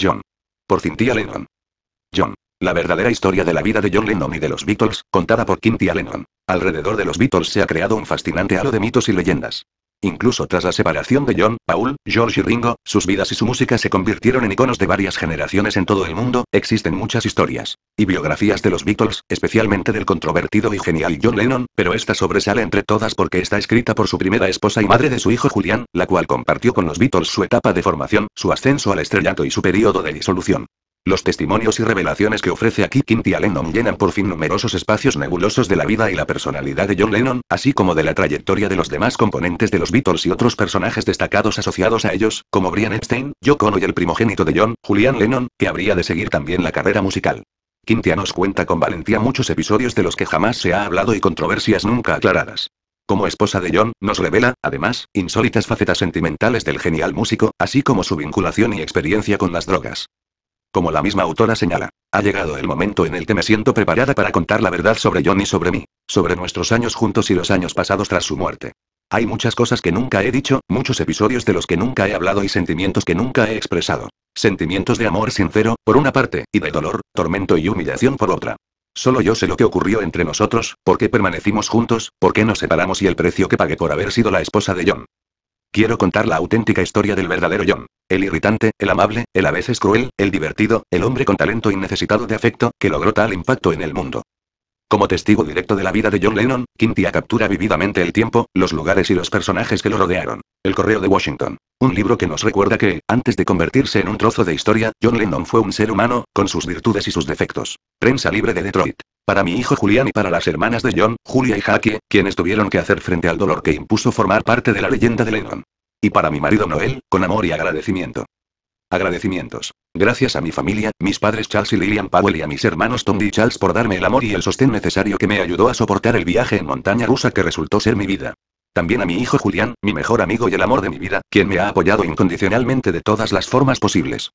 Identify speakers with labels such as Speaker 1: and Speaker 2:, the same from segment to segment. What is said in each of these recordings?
Speaker 1: John. Por Cynthia Lennon. John. La verdadera historia de la vida de John Lennon y de los Beatles, contada por Cynthia Lennon. Alrededor de los Beatles se ha creado un fascinante halo de mitos y leyendas. Incluso tras la separación de John, Paul, George y Ringo, sus vidas y su música se convirtieron en iconos de varias generaciones en todo el mundo, existen muchas historias y biografías de los Beatles, especialmente del controvertido y genial John Lennon, pero esta sobresale entre todas porque está escrita por su primera esposa y madre de su hijo Julian, la cual compartió con los Beatles su etapa de formación, su ascenso al estrellato y su periodo de disolución. Los testimonios y revelaciones que ofrece aquí Quinty Lennon llenan por fin numerosos espacios nebulosos de la vida y la personalidad de John Lennon, así como de la trayectoria de los demás componentes de los Beatles y otros personajes destacados asociados a ellos, como Brian Epstein, Yoko Ono y el primogénito de John, Julian Lennon, que habría de seguir también la carrera musical. Quintia nos cuenta con valentía muchos episodios de los que jamás se ha hablado y controversias nunca aclaradas. Como esposa de John, nos revela, además, insólitas facetas sentimentales del genial músico, así como su vinculación y experiencia con las drogas. Como la misma autora señala, ha llegado el momento en el que me siento preparada para contar la verdad sobre John y sobre mí, sobre nuestros años juntos y los años pasados tras su muerte. Hay muchas cosas que nunca he dicho, muchos episodios de los que nunca he hablado y sentimientos que nunca he expresado. Sentimientos de amor sincero, por una parte, y de dolor, tormento y humillación por otra. Solo yo sé lo que ocurrió entre nosotros, por qué permanecimos juntos, por qué nos separamos y el precio que pagué por haber sido la esposa de John. Quiero contar la auténtica historia del verdadero John. El irritante, el amable, el a veces cruel, el divertido, el hombre con talento innecesitado necesitado de afecto, que logró tal impacto en el mundo. Como testigo directo de la vida de John Lennon, Quintia captura vividamente el tiempo, los lugares y los personajes que lo rodearon. El Correo de Washington. Un libro que nos recuerda que, antes de convertirse en un trozo de historia, John Lennon fue un ser humano, con sus virtudes y sus defectos. Prensa libre de Detroit. Para mi hijo Julián y para las hermanas de John, Julia y Jackie, quienes tuvieron que hacer frente al dolor que impuso formar parte de la leyenda de Lennon. Y para mi marido Noel, con amor y agradecimiento. Agradecimientos. Gracias a mi familia, mis padres Charles y Lillian Powell y a mis hermanos Tom y Charles por darme el amor y el sostén necesario que me ayudó a soportar el viaje en montaña rusa que resultó ser mi vida. También a mi hijo Julián, mi mejor amigo y el amor de mi vida, quien me ha apoyado incondicionalmente de todas las formas posibles.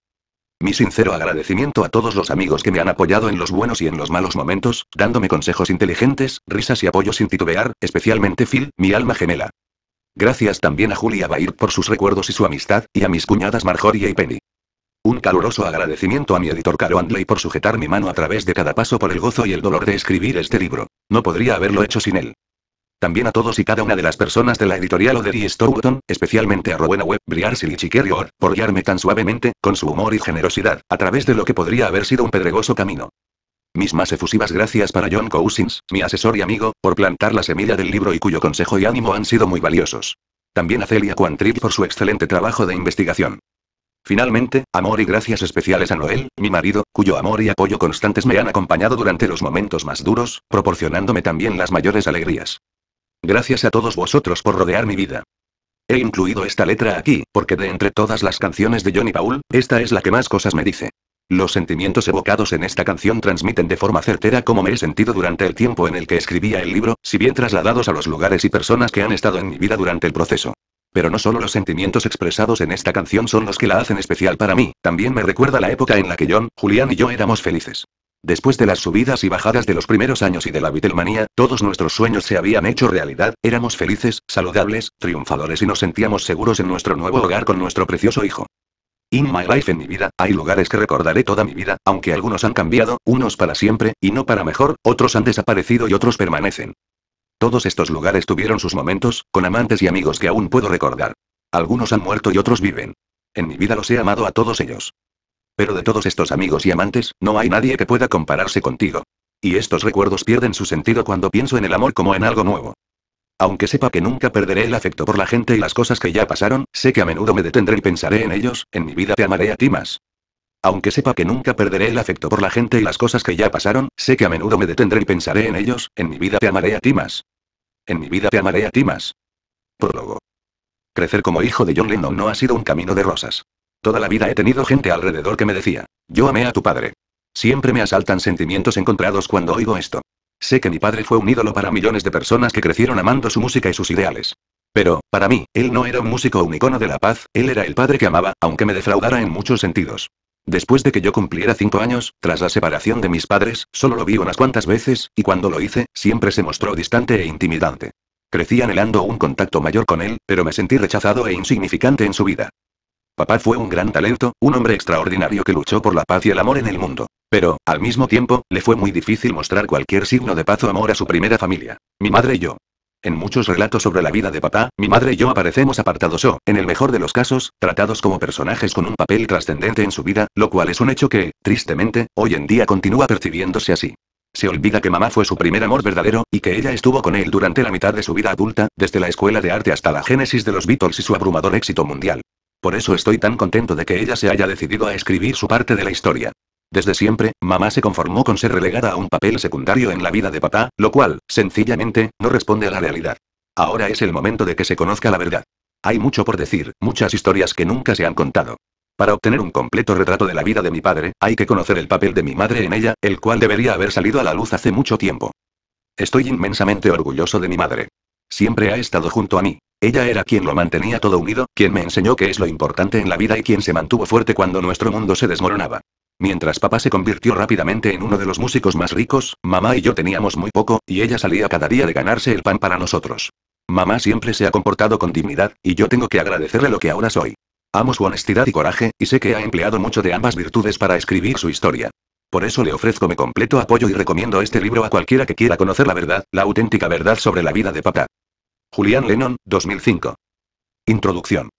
Speaker 1: Mi sincero agradecimiento a todos los amigos que me han apoyado en los buenos y en los malos momentos, dándome consejos inteligentes, risas y apoyo sin titubear, especialmente Phil, mi alma gemela. Gracias también a Julia Bair por sus recuerdos y su amistad, y a mis cuñadas Marjorie y Penny. Un caluroso agradecimiento a mi editor Caro Andley por sujetar mi mano a través de cada paso por el gozo y el dolor de escribir este libro. No podría haberlo hecho sin él. También a todos y cada una de las personas de la editorial odee Stoughton, especialmente a Rowena Webb, Briar y Or por guiarme tan suavemente, con su humor y generosidad, a través de lo que podría haber sido un pedregoso camino. Mis más efusivas gracias para John Cousins, mi asesor y amigo, por plantar la semilla del libro y cuyo consejo y ánimo han sido muy valiosos. También a Celia Quantrill por su excelente trabajo de investigación. Finalmente, amor y gracias especiales a Noel, mi marido, cuyo amor y apoyo constantes me han acompañado durante los momentos más duros, proporcionándome también las mayores alegrías. Gracias a todos vosotros por rodear mi vida. He incluido esta letra aquí, porque de entre todas las canciones de Johnny Paul, esta es la que más cosas me dice. Los sentimientos evocados en esta canción transmiten de forma certera cómo me he sentido durante el tiempo en el que escribía el libro, si bien trasladados a los lugares y personas que han estado en mi vida durante el proceso. Pero no solo los sentimientos expresados en esta canción son los que la hacen especial para mí, también me recuerda la época en la que John, Julián y yo éramos felices. Después de las subidas y bajadas de los primeros años y de la Beatlemanía, todos nuestros sueños se habían hecho realidad, éramos felices, saludables, triunfadores y nos sentíamos seguros en nuestro nuevo hogar con nuestro precioso hijo. In my life en mi vida, hay lugares que recordaré toda mi vida, aunque algunos han cambiado, unos para siempre, y no para mejor, otros han desaparecido y otros permanecen. Todos estos lugares tuvieron sus momentos, con amantes y amigos que aún puedo recordar. Algunos han muerto y otros viven. En mi vida los he amado a todos ellos. Pero de todos estos amigos y amantes, no hay nadie que pueda compararse contigo. Y estos recuerdos pierden su sentido cuando pienso en el amor como en algo nuevo. Aunque sepa que nunca perderé el afecto por la gente y las cosas que ya pasaron, sé que a menudo me detendré y pensaré en ellos, en mi vida te amaré a ti más. Aunque sepa que nunca perderé el afecto por la gente y las cosas que ya pasaron, sé que a menudo me detendré y pensaré en ellos, en mi vida te amaré a ti más. En mi vida te amaré a ti más. Prólogo. Crecer como hijo de John Lennon no ha sido un camino de rosas. Toda la vida he tenido gente alrededor que me decía, yo amé a tu padre. Siempre me asaltan sentimientos encontrados cuando oigo esto. Sé que mi padre fue un ídolo para millones de personas que crecieron amando su música y sus ideales. Pero, para mí, él no era un músico o un icono de la paz, él era el padre que amaba, aunque me defraudara en muchos sentidos. Después de que yo cumpliera cinco años, tras la separación de mis padres, solo lo vi unas cuantas veces, y cuando lo hice, siempre se mostró distante e intimidante. Crecí anhelando un contacto mayor con él, pero me sentí rechazado e insignificante en su vida. Papá fue un gran talento, un hombre extraordinario que luchó por la paz y el amor en el mundo. Pero, al mismo tiempo, le fue muy difícil mostrar cualquier signo de paz o amor a su primera familia. Mi madre y yo. En muchos relatos sobre la vida de papá, mi madre y yo aparecemos apartados o, en el mejor de los casos, tratados como personajes con un papel trascendente en su vida, lo cual es un hecho que, tristemente, hoy en día continúa percibiéndose así. Se olvida que mamá fue su primer amor verdadero, y que ella estuvo con él durante la mitad de su vida adulta, desde la escuela de arte hasta la génesis de los Beatles y su abrumador éxito mundial. Por eso estoy tan contento de que ella se haya decidido a escribir su parte de la historia. Desde siempre, mamá se conformó con ser relegada a un papel secundario en la vida de papá, lo cual, sencillamente, no responde a la realidad. Ahora es el momento de que se conozca la verdad. Hay mucho por decir, muchas historias que nunca se han contado. Para obtener un completo retrato de la vida de mi padre, hay que conocer el papel de mi madre en ella, el cual debería haber salido a la luz hace mucho tiempo. Estoy inmensamente orgulloso de mi madre. Siempre ha estado junto a mí. Ella era quien lo mantenía todo unido, quien me enseñó qué es lo importante en la vida y quien se mantuvo fuerte cuando nuestro mundo se desmoronaba. Mientras papá se convirtió rápidamente en uno de los músicos más ricos, mamá y yo teníamos muy poco, y ella salía cada día de ganarse el pan para nosotros. Mamá siempre se ha comportado con dignidad, y yo tengo que agradecerle lo que ahora soy. Amo su honestidad y coraje, y sé que ha empleado mucho de ambas virtudes para escribir su historia. Por eso le ofrezco mi completo apoyo y recomiendo este libro a cualquiera que quiera conocer la verdad, la auténtica verdad sobre la vida de papá. Julián Lennon, 2005. Introducción.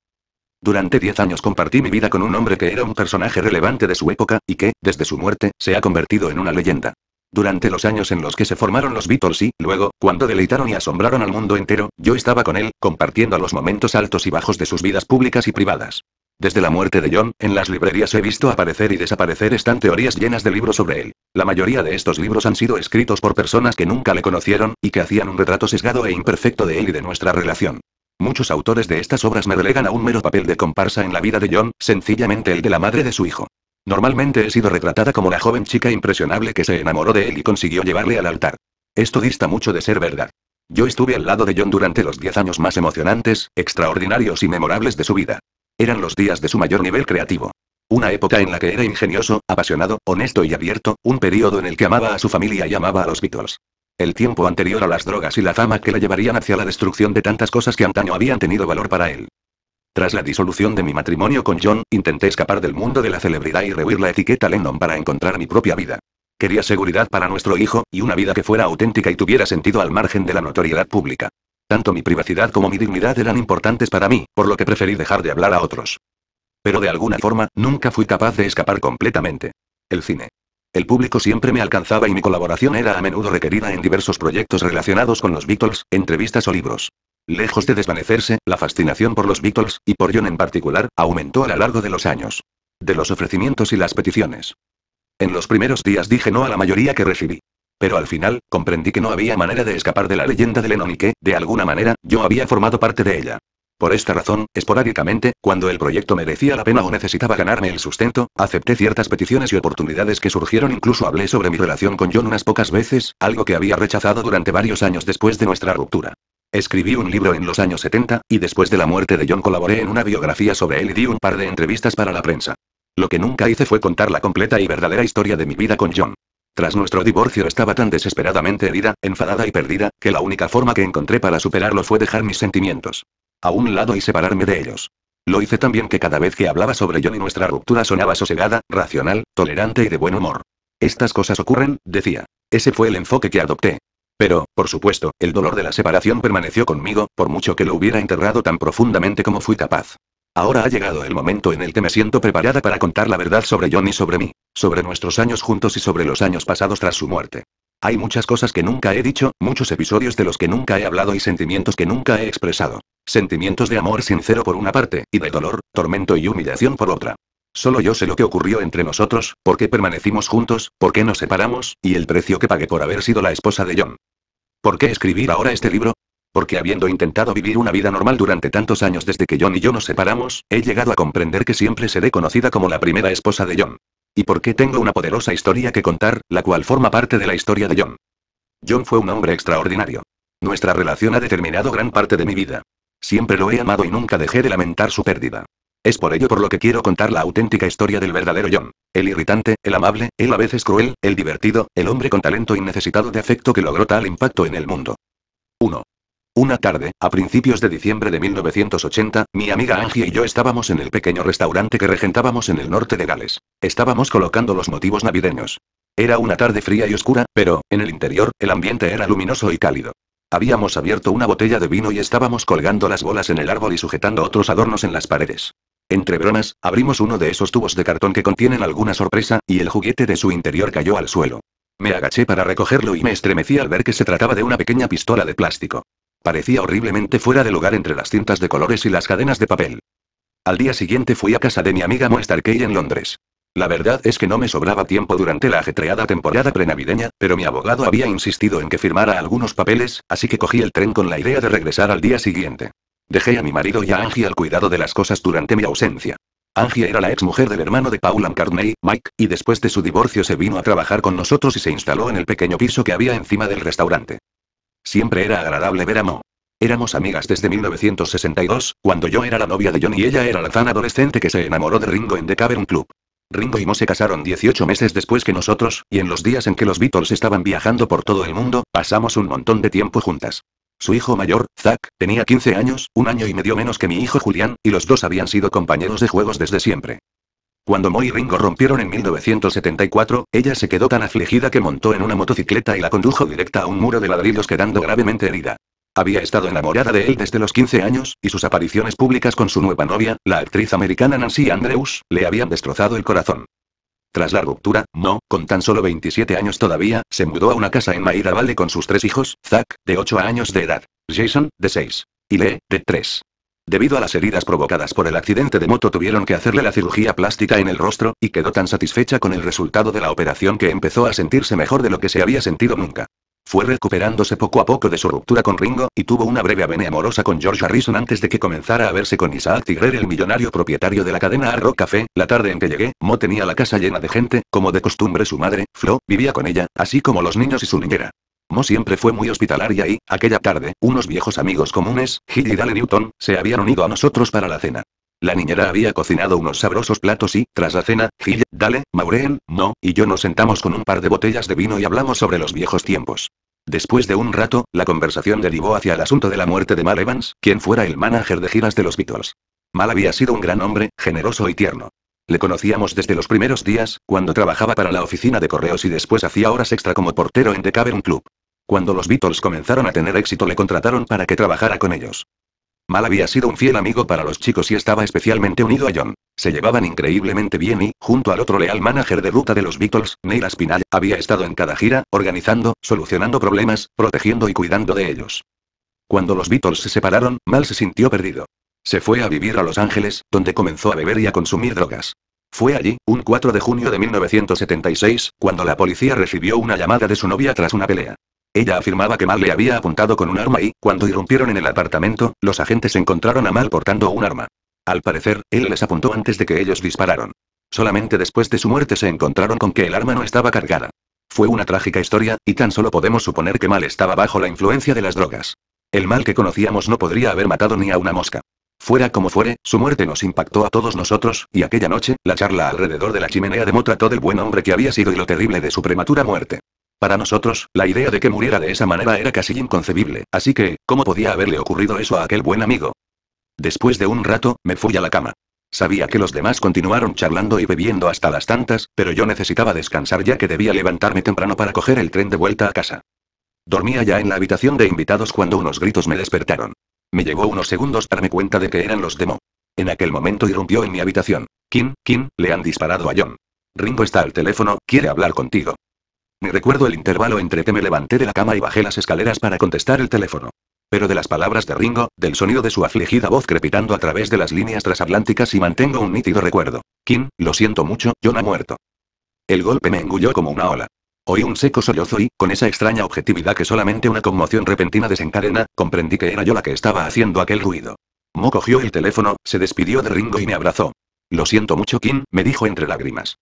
Speaker 1: Durante 10 años compartí mi vida con un hombre que era un personaje relevante de su época, y que, desde su muerte, se ha convertido en una leyenda. Durante los años en los que se formaron los Beatles y, luego, cuando deleitaron y asombraron al mundo entero, yo estaba con él, compartiendo los momentos altos y bajos de sus vidas públicas y privadas. Desde la muerte de John, en las librerías he visto aparecer y desaparecer están teorías llenas de libros sobre él. La mayoría de estos libros han sido escritos por personas que nunca le conocieron, y que hacían un retrato sesgado e imperfecto de él y de nuestra relación. Muchos autores de estas obras me delegan a un mero papel de comparsa en la vida de John, sencillamente el de la madre de su hijo. Normalmente he sido retratada como la joven chica impresionable que se enamoró de él y consiguió llevarle al altar. Esto dista mucho de ser verdad. Yo estuve al lado de John durante los diez años más emocionantes, extraordinarios y memorables de su vida. Eran los días de su mayor nivel creativo. Una época en la que era ingenioso, apasionado, honesto y abierto, un periodo en el que amaba a su familia y amaba a los Beatles. El tiempo anterior a las drogas y la fama que la llevarían hacia la destrucción de tantas cosas que antaño habían tenido valor para él. Tras la disolución de mi matrimonio con John, intenté escapar del mundo de la celebridad y rehuir la etiqueta Lennon para encontrar mi propia vida. Quería seguridad para nuestro hijo, y una vida que fuera auténtica y tuviera sentido al margen de la notoriedad pública. Tanto mi privacidad como mi dignidad eran importantes para mí, por lo que preferí dejar de hablar a otros. Pero de alguna forma, nunca fui capaz de escapar completamente. El cine. El público siempre me alcanzaba y mi colaboración era a menudo requerida en diversos proyectos relacionados con los Beatles, entrevistas o libros. Lejos de desvanecerse, la fascinación por los Beatles, y por John en particular, aumentó a lo largo de los años. De los ofrecimientos y las peticiones. En los primeros días dije no a la mayoría que recibí. Pero al final, comprendí que no había manera de escapar de la leyenda de Lennon y que, de alguna manera, yo había formado parte de ella. Por esta razón, esporádicamente, cuando el proyecto merecía la pena o necesitaba ganarme el sustento, acepté ciertas peticiones y oportunidades que surgieron. Incluso hablé sobre mi relación con John unas pocas veces, algo que había rechazado durante varios años después de nuestra ruptura. Escribí un libro en los años 70, y después de la muerte de John colaboré en una biografía sobre él y di un par de entrevistas para la prensa. Lo que nunca hice fue contar la completa y verdadera historia de mi vida con John. Tras nuestro divorcio estaba tan desesperadamente herida, enfadada y perdida, que la única forma que encontré para superarlo fue dejar mis sentimientos a un lado y separarme de ellos. Lo hice tan bien que cada vez que hablaba sobre Johnny y nuestra ruptura sonaba sosegada, racional, tolerante y de buen humor. Estas cosas ocurren, decía. Ese fue el enfoque que adopté. Pero, por supuesto, el dolor de la separación permaneció conmigo, por mucho que lo hubiera enterrado tan profundamente como fui capaz. Ahora ha llegado el momento en el que me siento preparada para contar la verdad sobre Johnny y sobre mí, sobre nuestros años juntos y sobre los años pasados tras su muerte. Hay muchas cosas que nunca he dicho, muchos episodios de los que nunca he hablado y sentimientos que nunca he expresado. Sentimientos de amor sincero por una parte, y de dolor, tormento y humillación por otra. Solo yo sé lo que ocurrió entre nosotros, por qué permanecimos juntos, por qué nos separamos, y el precio que pagué por haber sido la esposa de John. ¿Por qué escribir ahora este libro? Porque habiendo intentado vivir una vida normal durante tantos años desde que John y yo nos separamos, he llegado a comprender que siempre seré conocida como la primera esposa de John. Y qué tengo una poderosa historia que contar, la cual forma parte de la historia de John. John fue un hombre extraordinario. Nuestra relación ha determinado gran parte de mi vida. Siempre lo he amado y nunca dejé de lamentar su pérdida. Es por ello por lo que quiero contar la auténtica historia del verdadero John. El irritante, el amable, el a veces cruel, el divertido, el hombre con talento innecesitado de afecto que logró tal impacto en el mundo. Una tarde, a principios de diciembre de 1980, mi amiga Angie y yo estábamos en el pequeño restaurante que regentábamos en el norte de Gales. Estábamos colocando los motivos navideños. Era una tarde fría y oscura, pero, en el interior, el ambiente era luminoso y cálido. Habíamos abierto una botella de vino y estábamos colgando las bolas en el árbol y sujetando otros adornos en las paredes. Entre bromas, abrimos uno de esos tubos de cartón que contienen alguna sorpresa, y el juguete de su interior cayó al suelo. Me agaché para recogerlo y me estremecí al ver que se trataba de una pequeña pistola de plástico. Parecía horriblemente fuera de lugar entre las cintas de colores y las cadenas de papel. Al día siguiente fui a casa de mi amiga Moestar Kay en Londres. La verdad es que no me sobraba tiempo durante la ajetreada temporada prenavideña, pero mi abogado había insistido en que firmara algunos papeles, así que cogí el tren con la idea de regresar al día siguiente. Dejé a mi marido y a Angie al cuidado de las cosas durante mi ausencia. Angie era la ex mujer del hermano de Paul Carney, Mike, y después de su divorcio se vino a trabajar con nosotros y se instaló en el pequeño piso que había encima del restaurante. Siempre era agradable ver a Mo. Éramos amigas desde 1962, cuando yo era la novia de John y ella era la fan adolescente que se enamoró de Ringo en The Cavern Club. Ringo y Mo se casaron 18 meses después que nosotros, y en los días en que los Beatles estaban viajando por todo el mundo, pasamos un montón de tiempo juntas. Su hijo mayor, Zack, tenía 15 años, un año y medio menos que mi hijo Julián, y los dos habían sido compañeros de juegos desde siempre. Cuando Moe y Ringo rompieron en 1974, ella se quedó tan afligida que montó en una motocicleta y la condujo directa a un muro de ladrillos quedando gravemente herida. Había estado enamorada de él desde los 15 años, y sus apariciones públicas con su nueva novia, la actriz americana Nancy Andrews, le habían destrozado el corazón. Tras la ruptura, Mo, con tan solo 27 años todavía, se mudó a una casa en Maida Vale con sus tres hijos, Zack, de 8 años de edad, Jason, de 6, y Lee, de 3. Debido a las heridas provocadas por el accidente de moto tuvieron que hacerle la cirugía plástica en el rostro, y quedó tan satisfecha con el resultado de la operación que empezó a sentirse mejor de lo que se había sentido nunca. Fue recuperándose poco a poco de su ruptura con Ringo, y tuvo una breve avene amorosa con George Harrison antes de que comenzara a verse con Isaac Tigre el millonario propietario de la cadena Arro Café. La tarde en que llegué, Mo tenía la casa llena de gente, como de costumbre su madre, Flo, vivía con ella, así como los niños y su niñera. Mo siempre fue muy hospitalaria y, aquella tarde, unos viejos amigos comunes, Hill y Dale Newton, se habían unido a nosotros para la cena. La niñera había cocinado unos sabrosos platos y, tras la cena, Gil, Dale, Maureen, Mo y yo nos sentamos con un par de botellas de vino y hablamos sobre los viejos tiempos. Después de un rato, la conversación derivó hacia el asunto de la muerte de Mal Evans, quien fuera el manager de giras de los Beatles. Mal había sido un gran hombre, generoso y tierno. Le conocíamos desde los primeros días, cuando trabajaba para la oficina de correos y después hacía horas extra como portero en The Cavern Club. Cuando los Beatles comenzaron a tener éxito le contrataron para que trabajara con ellos. Mal había sido un fiel amigo para los chicos y estaba especialmente unido a John. Se llevaban increíblemente bien y, junto al otro leal manager de ruta de los Beatles, Neil Aspinall, había estado en cada gira, organizando, solucionando problemas, protegiendo y cuidando de ellos. Cuando los Beatles se separaron, Mal se sintió perdido. Se fue a vivir a Los Ángeles, donde comenzó a beber y a consumir drogas. Fue allí, un 4 de junio de 1976, cuando la policía recibió una llamada de su novia tras una pelea. Ella afirmaba que Mal le había apuntado con un arma y, cuando irrumpieron en el apartamento, los agentes encontraron a Mal portando un arma. Al parecer, él les apuntó antes de que ellos dispararon. Solamente después de su muerte se encontraron con que el arma no estaba cargada. Fue una trágica historia, y tan solo podemos suponer que Mal estaba bajo la influencia de las drogas. El mal que conocíamos no podría haber matado ni a una mosca. Fuera como fuere, su muerte nos impactó a todos nosotros, y aquella noche, la charla alrededor de la chimenea de todo trató del buen hombre que había sido y lo terrible de su prematura muerte. Para nosotros, la idea de que muriera de esa manera era casi inconcebible, así que, ¿cómo podía haberle ocurrido eso a aquel buen amigo? Después de un rato, me fui a la cama. Sabía que los demás continuaron charlando y bebiendo hasta las tantas, pero yo necesitaba descansar ya que debía levantarme temprano para coger el tren de vuelta a casa. Dormía ya en la habitación de invitados cuando unos gritos me despertaron. Me llevó unos segundos darme cuenta de que eran los demo. En aquel momento irrumpió en mi habitación. Kim, Kim, le han disparado a John. Ringo está al teléfono, quiere hablar contigo. Me recuerdo el intervalo entre que me levanté de la cama y bajé las escaleras para contestar el teléfono. Pero de las palabras de Ringo, del sonido de su afligida voz crepitando a través de las líneas transatlánticas y mantengo un nítido recuerdo. Kim, lo siento mucho, John ha muerto. El golpe me engulló como una ola. Oí un seco sollozo y, con esa extraña objetividad que solamente una conmoción repentina desencadena, comprendí que era yo la que estaba haciendo aquel ruido. Mo cogió el teléfono, se despidió de Ringo y me abrazó. Lo siento mucho, Kim, me dijo entre lágrimas.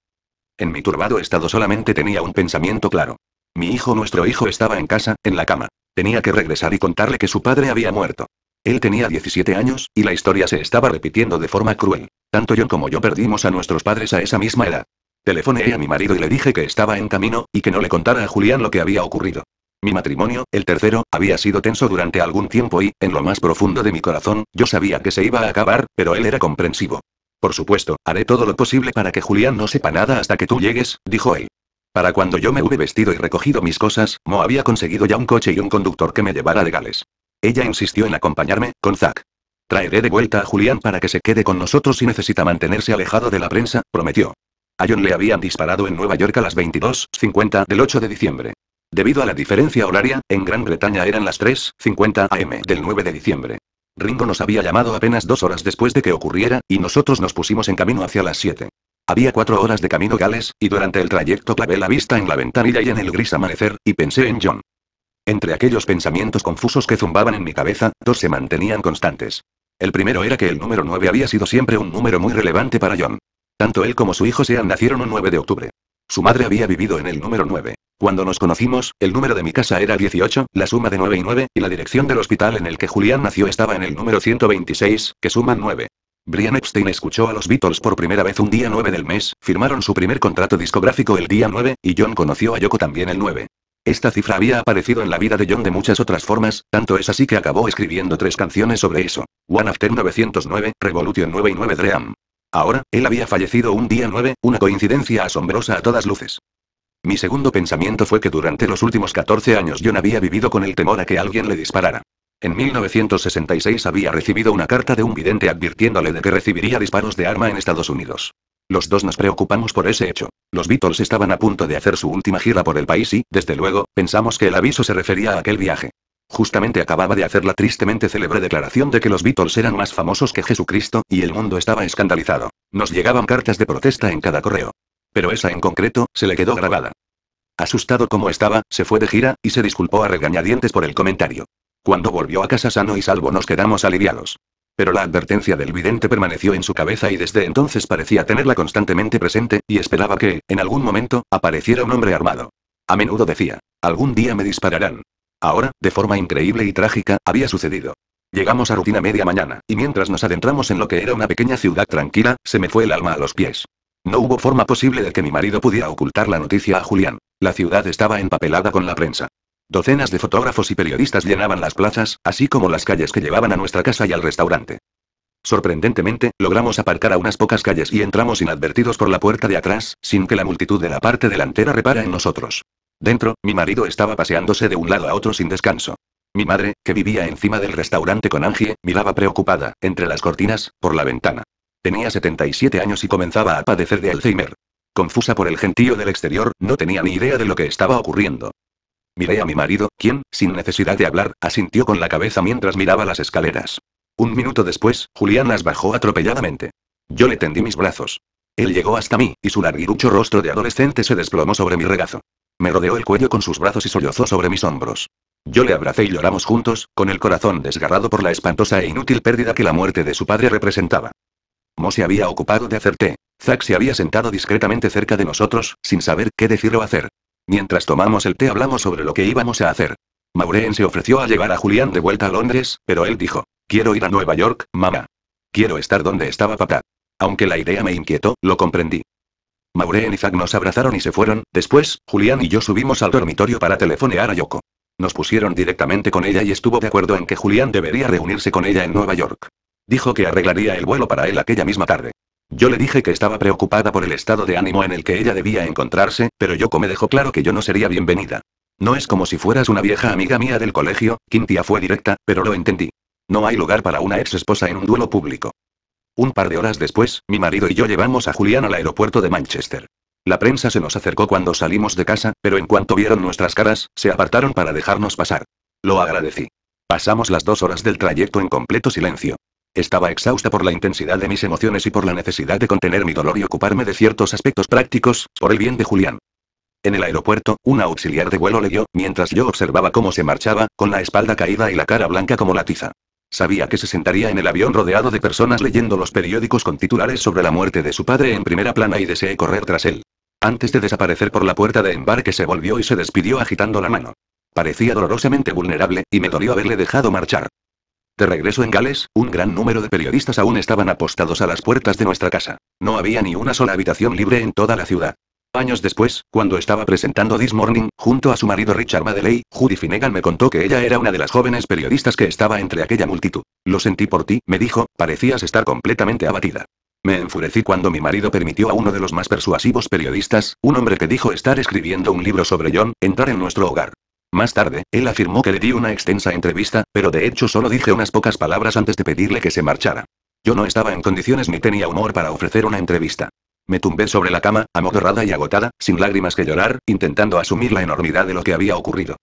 Speaker 1: En mi turbado estado solamente tenía un pensamiento claro. Mi hijo, nuestro hijo, estaba en casa, en la cama. Tenía que regresar y contarle que su padre había muerto. Él tenía 17 años, y la historia se estaba repitiendo de forma cruel. Tanto yo como yo perdimos a nuestros padres a esa misma edad. Telefoné a mi marido y le dije que estaba en camino, y que no le contara a Julián lo que había ocurrido. Mi matrimonio, el tercero, había sido tenso durante algún tiempo y, en lo más profundo de mi corazón, yo sabía que se iba a acabar, pero él era comprensivo. Por supuesto, haré todo lo posible para que Julián no sepa nada hasta que tú llegues, dijo él. Para cuando yo me hube vestido y recogido mis cosas, Mo había conseguido ya un coche y un conductor que me llevara de Gales. Ella insistió en acompañarme, con Zack. Traeré de vuelta a Julián para que se quede con nosotros si necesita mantenerse alejado de la prensa, prometió. A John le habían disparado en Nueva York a las 22.50 del 8 de diciembre. Debido a la diferencia horaria, en Gran Bretaña eran las 3.50 am del 9 de diciembre. Ringo nos había llamado apenas dos horas después de que ocurriera, y nosotros nos pusimos en camino hacia las siete. Había cuatro horas de camino Gales, y durante el trayecto clavé la vista en la ventanilla y en el gris amanecer, y pensé en John. Entre aquellos pensamientos confusos que zumbaban en mi cabeza, dos se mantenían constantes. El primero era que el número nueve había sido siempre un número muy relevante para John. Tanto él como su hijo Sean nacieron un 9 de octubre. Su madre había vivido en el número nueve. Cuando nos conocimos, el número de mi casa era 18, la suma de 9 y 9, y la dirección del hospital en el que Julián nació estaba en el número 126, que suman 9. Brian Epstein escuchó a los Beatles por primera vez un día 9 del mes, firmaron su primer contrato discográfico el día 9, y John conoció a Yoko también el 9. Esta cifra había aparecido en la vida de John de muchas otras formas, tanto es así que acabó escribiendo tres canciones sobre eso. One After 909, Revolution 9 y 9 Dream. Ahora, él había fallecido un día 9, una coincidencia asombrosa a todas luces. Mi segundo pensamiento fue que durante los últimos 14 años John había vivido con el temor a que alguien le disparara. En 1966 había recibido una carta de un vidente advirtiéndole de que recibiría disparos de arma en Estados Unidos. Los dos nos preocupamos por ese hecho. Los Beatles estaban a punto de hacer su última gira por el país y, desde luego, pensamos que el aviso se refería a aquel viaje. Justamente acababa de hacer la tristemente célebre declaración de que los Beatles eran más famosos que Jesucristo, y el mundo estaba escandalizado. Nos llegaban cartas de protesta en cada correo pero esa en concreto, se le quedó grabada. Asustado como estaba, se fue de gira, y se disculpó a regañadientes por el comentario. Cuando volvió a casa sano y salvo nos quedamos aliviados. Pero la advertencia del vidente permaneció en su cabeza y desde entonces parecía tenerla constantemente presente, y esperaba que, en algún momento, apareciera un hombre armado. A menudo decía, algún día me dispararán. Ahora, de forma increíble y trágica, había sucedido. Llegamos a rutina media mañana, y mientras nos adentramos en lo que era una pequeña ciudad tranquila, se me fue el alma a los pies. No hubo forma posible de que mi marido pudiera ocultar la noticia a Julián. La ciudad estaba empapelada con la prensa. Docenas de fotógrafos y periodistas llenaban las plazas, así como las calles que llevaban a nuestra casa y al restaurante. Sorprendentemente, logramos aparcar a unas pocas calles y entramos inadvertidos por la puerta de atrás, sin que la multitud de la parte delantera repara en nosotros. Dentro, mi marido estaba paseándose de un lado a otro sin descanso. Mi madre, que vivía encima del restaurante con Angie, miraba preocupada, entre las cortinas, por la ventana. Tenía 77 años y comenzaba a padecer de Alzheimer. Confusa por el gentío del exterior, no tenía ni idea de lo que estaba ocurriendo. Miré a mi marido, quien, sin necesidad de hablar, asintió con la cabeza mientras miraba las escaleras. Un minuto después, Julián las bajó atropelladamente. Yo le tendí mis brazos. Él llegó hasta mí, y su larguirucho rostro de adolescente se desplomó sobre mi regazo. Me rodeó el cuello con sus brazos y sollozó sobre mis hombros. Yo le abracé y lloramos juntos, con el corazón desgarrado por la espantosa e inútil pérdida que la muerte de su padre representaba. Mo se había ocupado de hacer té. Zack se había sentado discretamente cerca de nosotros, sin saber qué decir o hacer. Mientras tomamos el té hablamos sobre lo que íbamos a hacer. Maureen se ofreció a llevar a Julián de vuelta a Londres, pero él dijo, quiero ir a Nueva York, mamá. Quiero estar donde estaba papá. Aunque la idea me inquietó, lo comprendí. Maureen y Zack nos abrazaron y se fueron, después, Julián y yo subimos al dormitorio para telefonear a Yoko. Nos pusieron directamente con ella y estuvo de acuerdo en que Julián debería reunirse con ella en Nueva York. Dijo que arreglaría el vuelo para él aquella misma tarde. Yo le dije que estaba preocupada por el estado de ánimo en el que ella debía encontrarse, pero Yoko me dejó claro que yo no sería bienvenida. No es como si fueras una vieja amiga mía del colegio, Quintia fue directa, pero lo entendí. No hay lugar para una ex esposa en un duelo público. Un par de horas después, mi marido y yo llevamos a Julián al aeropuerto de Manchester. La prensa se nos acercó cuando salimos de casa, pero en cuanto vieron nuestras caras, se apartaron para dejarnos pasar. Lo agradecí. Pasamos las dos horas del trayecto en completo silencio. Estaba exhausta por la intensidad de mis emociones y por la necesidad de contener mi dolor y ocuparme de ciertos aspectos prácticos, por el bien de Julián. En el aeropuerto, un auxiliar de vuelo leyó, mientras yo observaba cómo se marchaba, con la espalda caída y la cara blanca como la tiza. Sabía que se sentaría en el avión rodeado de personas leyendo los periódicos con titulares sobre la muerte de su padre en primera plana y deseé correr tras él. Antes de desaparecer por la puerta de embarque se volvió y se despidió agitando la mano. Parecía dolorosamente vulnerable, y me dolió haberle dejado marchar. De regreso en Gales, un gran número de periodistas aún estaban apostados a las puertas de nuestra casa. No había ni una sola habitación libre en toda la ciudad. Años después, cuando estaba presentando This Morning, junto a su marido Richard Madeley, Judy Finnegan me contó que ella era una de las jóvenes periodistas que estaba entre aquella multitud. Lo sentí por ti, me dijo, parecías estar completamente abatida. Me enfurecí cuando mi marido permitió a uno de los más persuasivos periodistas, un hombre que dijo estar escribiendo un libro sobre John, entrar en nuestro hogar. Más tarde, él afirmó que le di una extensa entrevista, pero de hecho solo dije unas pocas palabras antes de pedirle que se marchara. Yo no estaba en condiciones ni tenía humor para ofrecer una entrevista. Me tumbé sobre la cama, amodorrada y agotada, sin lágrimas que llorar, intentando asumir la enormidad de lo que había ocurrido.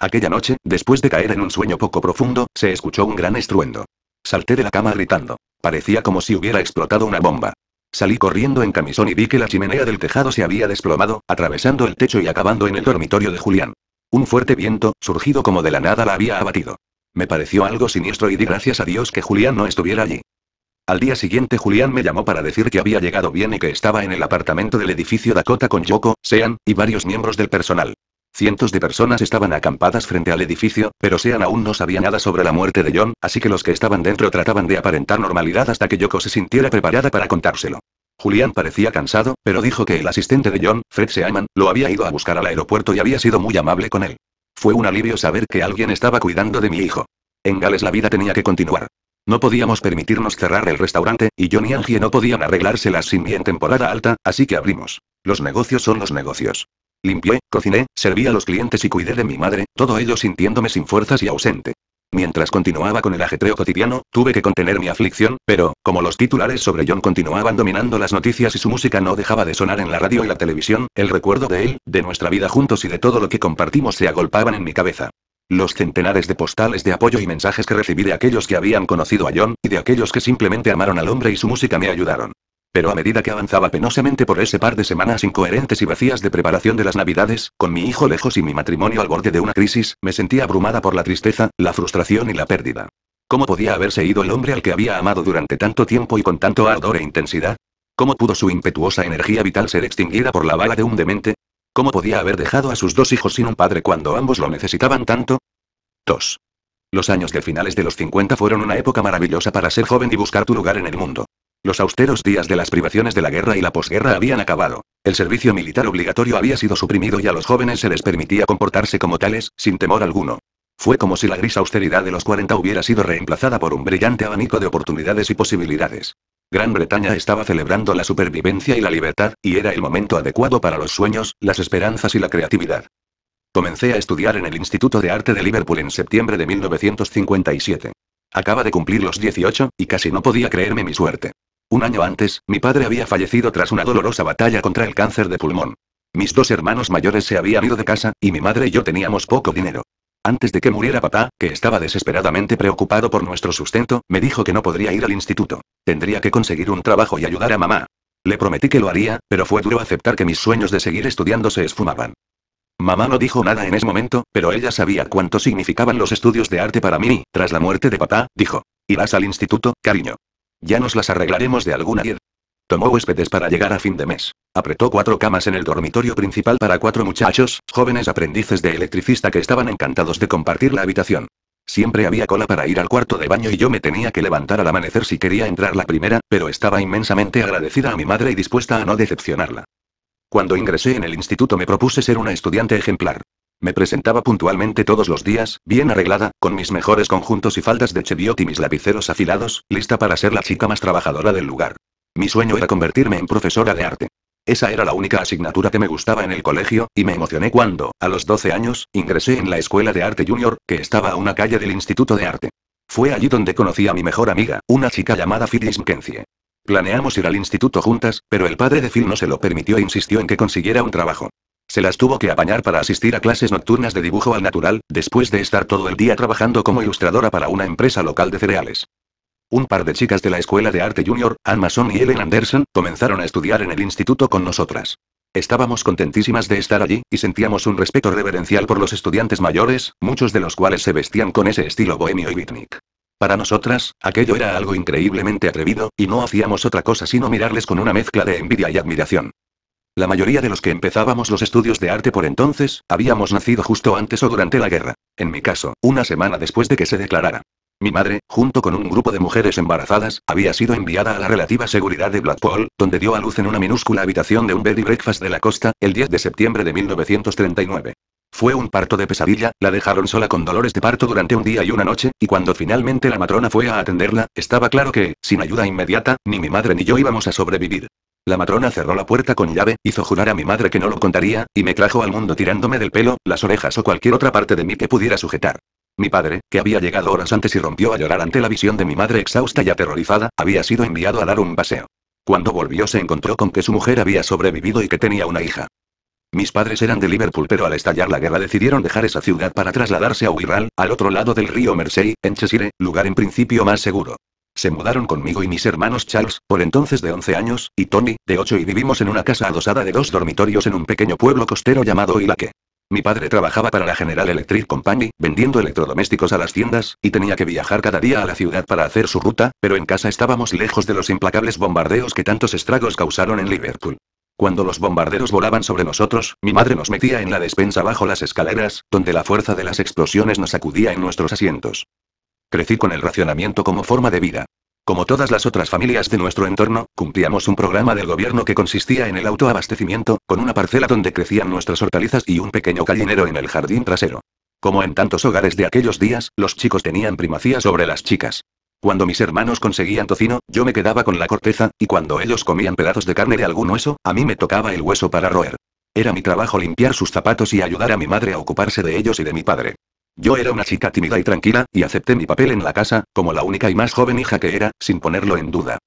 Speaker 1: Aquella noche, después de caer en un sueño poco profundo, se escuchó un gran estruendo. Salté de la cama gritando. Parecía como si hubiera explotado una bomba. Salí corriendo en camisón y vi que la chimenea del tejado se había desplomado, atravesando el techo y acabando en el dormitorio de Julián. Un fuerte viento, surgido como de la nada, la había abatido. Me pareció algo siniestro y di gracias a Dios que Julián no estuviera allí. Al día siguiente Julián me llamó para decir que había llegado bien y que estaba en el apartamento del edificio Dakota con Yoko, Sean, y varios miembros del personal. Cientos de personas estaban acampadas frente al edificio, pero Sean aún no sabía nada sobre la muerte de John, así que los que estaban dentro trataban de aparentar normalidad hasta que Yoko se sintiera preparada para contárselo. Julián parecía cansado, pero dijo que el asistente de John, Fred Seaman, lo había ido a buscar al aeropuerto y había sido muy amable con él. Fue un alivio saber que alguien estaba cuidando de mi hijo. En Gales la vida tenía que continuar. No podíamos permitirnos cerrar el restaurante, y John y Angie no podían arreglárselas sin mí en temporada alta, así que abrimos. Los negocios son los negocios. Limpié, cociné, serví a los clientes y cuidé de mi madre, todo ello sintiéndome sin fuerzas y ausente. Mientras continuaba con el ajetreo cotidiano, tuve que contener mi aflicción, pero, como los titulares sobre John continuaban dominando las noticias y su música no dejaba de sonar en la radio y la televisión, el recuerdo de él, de nuestra vida juntos y de todo lo que compartimos se agolpaban en mi cabeza. Los centenares de postales de apoyo y mensajes que recibí de aquellos que habían conocido a John, y de aquellos que simplemente amaron al hombre y su música me ayudaron. Pero a medida que avanzaba penosamente por ese par de semanas incoherentes y vacías de preparación de las navidades, con mi hijo lejos y mi matrimonio al borde de una crisis, me sentía abrumada por la tristeza, la frustración y la pérdida. ¿Cómo podía haberse ido el hombre al que había amado durante tanto tiempo y con tanto ardor e intensidad? ¿Cómo pudo su impetuosa energía vital ser extinguida por la bala de un demente? ¿Cómo podía haber dejado a sus dos hijos sin un padre cuando ambos lo necesitaban tanto? 2. Los años de finales de los 50 fueron una época maravillosa para ser joven y buscar tu lugar en el mundo. Los austeros días de las privaciones de la guerra y la posguerra habían acabado. El servicio militar obligatorio había sido suprimido y a los jóvenes se les permitía comportarse como tales, sin temor alguno. Fue como si la gris austeridad de los 40 hubiera sido reemplazada por un brillante abanico de oportunidades y posibilidades. Gran Bretaña estaba celebrando la supervivencia y la libertad, y era el momento adecuado para los sueños, las esperanzas y la creatividad. Comencé a estudiar en el Instituto de Arte de Liverpool en septiembre de 1957. Acaba de cumplir los 18, y casi no podía creerme mi suerte. Un año antes, mi padre había fallecido tras una dolorosa batalla contra el cáncer de pulmón. Mis dos hermanos mayores se habían ido de casa, y mi madre y yo teníamos poco dinero. Antes de que muriera papá, que estaba desesperadamente preocupado por nuestro sustento, me dijo que no podría ir al instituto. Tendría que conseguir un trabajo y ayudar a mamá. Le prometí que lo haría, pero fue duro aceptar que mis sueños de seguir estudiando se esfumaban. Mamá no dijo nada en ese momento, pero ella sabía cuánto significaban los estudios de arte para mí tras la muerte de papá, dijo, irás al instituto, cariño. Ya nos las arreglaremos de alguna manera. Tomó huéspedes para llegar a fin de mes. Apretó cuatro camas en el dormitorio principal para cuatro muchachos, jóvenes aprendices de electricista que estaban encantados de compartir la habitación. Siempre había cola para ir al cuarto de baño y yo me tenía que levantar al amanecer si quería entrar la primera, pero estaba inmensamente agradecida a mi madre y dispuesta a no decepcionarla. Cuando ingresé en el instituto me propuse ser una estudiante ejemplar. Me presentaba puntualmente todos los días, bien arreglada, con mis mejores conjuntos y faldas de cheviot y mis lapiceros afilados, lista para ser la chica más trabajadora del lugar. Mi sueño era convertirme en profesora de arte. Esa era la única asignatura que me gustaba en el colegio, y me emocioné cuando, a los 12 años, ingresé en la Escuela de Arte Junior, que estaba a una calle del Instituto de Arte. Fue allí donde conocí a mi mejor amiga, una chica llamada Phyllis Mckenzie. Planeamos ir al instituto juntas, pero el padre de Phil no se lo permitió e insistió en que consiguiera un trabajo. Se las tuvo que apañar para asistir a clases nocturnas de dibujo al natural, después de estar todo el día trabajando como ilustradora para una empresa local de cereales. Un par de chicas de la Escuela de Arte Junior, Ann Mason y Ellen Anderson, comenzaron a estudiar en el instituto con nosotras. Estábamos contentísimas de estar allí, y sentíamos un respeto reverencial por los estudiantes mayores, muchos de los cuales se vestían con ese estilo bohemio y beatnik. Para nosotras, aquello era algo increíblemente atrevido, y no hacíamos otra cosa sino mirarles con una mezcla de envidia y admiración. La mayoría de los que empezábamos los estudios de arte por entonces, habíamos nacido justo antes o durante la guerra. En mi caso, una semana después de que se declarara. Mi madre, junto con un grupo de mujeres embarazadas, había sido enviada a la relativa seguridad de Blackpool, donde dio a luz en una minúscula habitación de un bed and breakfast de la costa, el 10 de septiembre de 1939. Fue un parto de pesadilla, la dejaron sola con dolores de parto durante un día y una noche, y cuando finalmente la matrona fue a atenderla, estaba claro que, sin ayuda inmediata, ni mi madre ni yo íbamos a sobrevivir. La matrona cerró la puerta con llave, hizo jurar a mi madre que no lo contaría, y me trajo al mundo tirándome del pelo, las orejas o cualquier otra parte de mí que pudiera sujetar. Mi padre, que había llegado horas antes y rompió a llorar ante la visión de mi madre exhausta y aterrorizada, había sido enviado a dar un paseo. Cuando volvió se encontró con que su mujer había sobrevivido y que tenía una hija. Mis padres eran de Liverpool pero al estallar la guerra decidieron dejar esa ciudad para trasladarse a Wirral, al otro lado del río Mersey, en Cheshire, lugar en principio más seguro. Se mudaron conmigo y mis hermanos Charles, por entonces de 11 años, y Tony, de 8 y vivimos en una casa adosada de dos dormitorios en un pequeño pueblo costero llamado Ilaque. Mi padre trabajaba para la General Electric Company, vendiendo electrodomésticos a las tiendas, y tenía que viajar cada día a la ciudad para hacer su ruta, pero en casa estábamos lejos de los implacables bombardeos que tantos estragos causaron en Liverpool. Cuando los bombarderos volaban sobre nosotros, mi madre nos metía en la despensa bajo las escaleras, donde la fuerza de las explosiones nos sacudía en nuestros asientos. Crecí con el racionamiento como forma de vida. Como todas las otras familias de nuestro entorno, cumplíamos un programa del gobierno que consistía en el autoabastecimiento, con una parcela donde crecían nuestras hortalizas y un pequeño gallinero en el jardín trasero. Como en tantos hogares de aquellos días, los chicos tenían primacía sobre las chicas. Cuando mis hermanos conseguían tocino, yo me quedaba con la corteza, y cuando ellos comían pedazos de carne de algún hueso, a mí me tocaba el hueso para roer. Era mi trabajo limpiar sus zapatos y ayudar a mi madre a ocuparse de ellos y de mi padre. Yo era una chica tímida y tranquila, y acepté mi papel en la casa, como la única y más joven hija que era, sin ponerlo en duda.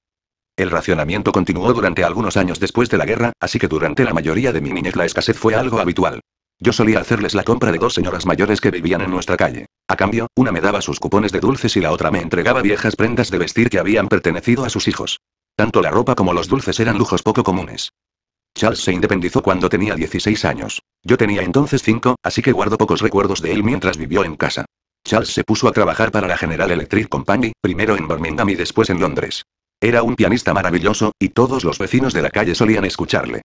Speaker 1: El racionamiento continuó durante algunos años después de la guerra, así que durante la mayoría de mi niñez la escasez fue algo habitual. Yo solía hacerles la compra de dos señoras mayores que vivían en nuestra calle. A cambio, una me daba sus cupones de dulces y la otra me entregaba viejas prendas de vestir que habían pertenecido a sus hijos. Tanto la ropa como los dulces eran lujos poco comunes. Charles se independizó cuando tenía 16 años. Yo tenía entonces 5, así que guardo pocos recuerdos de él mientras vivió en casa. Charles se puso a trabajar para la General Electric Company, primero en Birmingham y después en Londres. Era un pianista maravilloso, y todos los vecinos de la calle solían escucharle.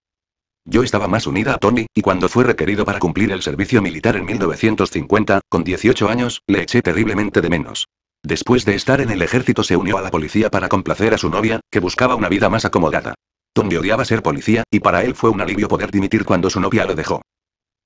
Speaker 1: Yo estaba más unida a Tony, y cuando fue requerido para cumplir el servicio militar en 1950, con 18 años, le eché terriblemente de menos. Después de estar en el ejército se unió a la policía para complacer a su novia, que buscaba una vida más acomodada. Tommy odiaba ser policía, y para él fue un alivio poder dimitir cuando su novia lo dejó.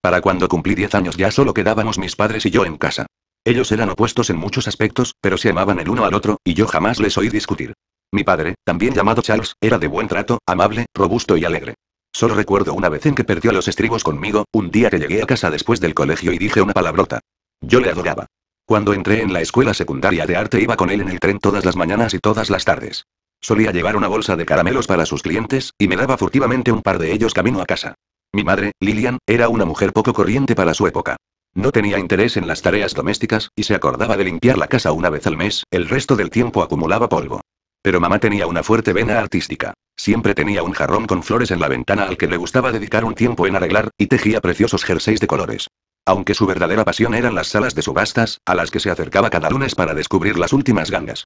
Speaker 1: Para cuando cumplí 10 años ya solo quedábamos mis padres y yo en casa. Ellos eran opuestos en muchos aspectos, pero se amaban el uno al otro, y yo jamás les oí discutir. Mi padre, también llamado Charles, era de buen trato, amable, robusto y alegre. Solo recuerdo una vez en que perdió los estribos conmigo, un día que llegué a casa después del colegio y dije una palabrota. Yo le adoraba. Cuando entré en la escuela secundaria de arte iba con él en el tren todas las mañanas y todas las tardes. Solía llevar una bolsa de caramelos para sus clientes, y me daba furtivamente un par de ellos camino a casa. Mi madre, Lilian, era una mujer poco corriente para su época. No tenía interés en las tareas domésticas, y se acordaba de limpiar la casa una vez al mes, el resto del tiempo acumulaba polvo. Pero mamá tenía una fuerte vena artística. Siempre tenía un jarrón con flores en la ventana al que le gustaba dedicar un tiempo en arreglar, y tejía preciosos jerseys de colores. Aunque su verdadera pasión eran las salas de subastas, a las que se acercaba cada lunes para descubrir las últimas gangas.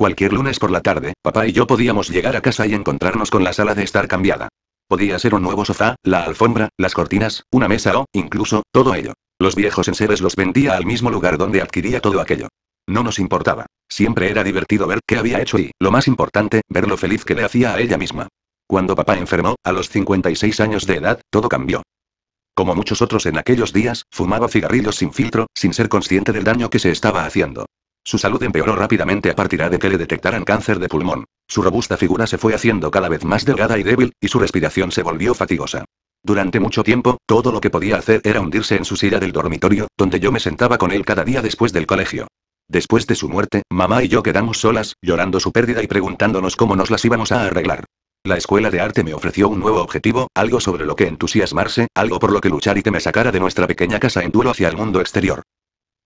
Speaker 1: Cualquier lunes por la tarde, papá y yo podíamos llegar a casa y encontrarnos con la sala de estar cambiada. Podía ser un nuevo sofá, la alfombra, las cortinas, una mesa o, incluso, todo ello. Los viejos enseres los vendía al mismo lugar donde adquiría todo aquello. No nos importaba. Siempre era divertido ver qué había hecho y, lo más importante, ver lo feliz que le hacía a ella misma. Cuando papá enfermó, a los 56 años de edad, todo cambió. Como muchos otros en aquellos días, fumaba cigarrillos sin filtro, sin ser consciente del daño que se estaba haciendo. Su salud empeoró rápidamente a partir de que le detectaran cáncer de pulmón. Su robusta figura se fue haciendo cada vez más delgada y débil, y su respiración se volvió fatigosa. Durante mucho tiempo, todo lo que podía hacer era hundirse en su silla del dormitorio, donde yo me sentaba con él cada día después del colegio. Después de su muerte, mamá y yo quedamos solas, llorando su pérdida y preguntándonos cómo nos las íbamos a arreglar. La escuela de arte me ofreció un nuevo objetivo, algo sobre lo que entusiasmarse, algo por lo que luchar y que me sacara de nuestra pequeña casa en duelo hacia el mundo exterior.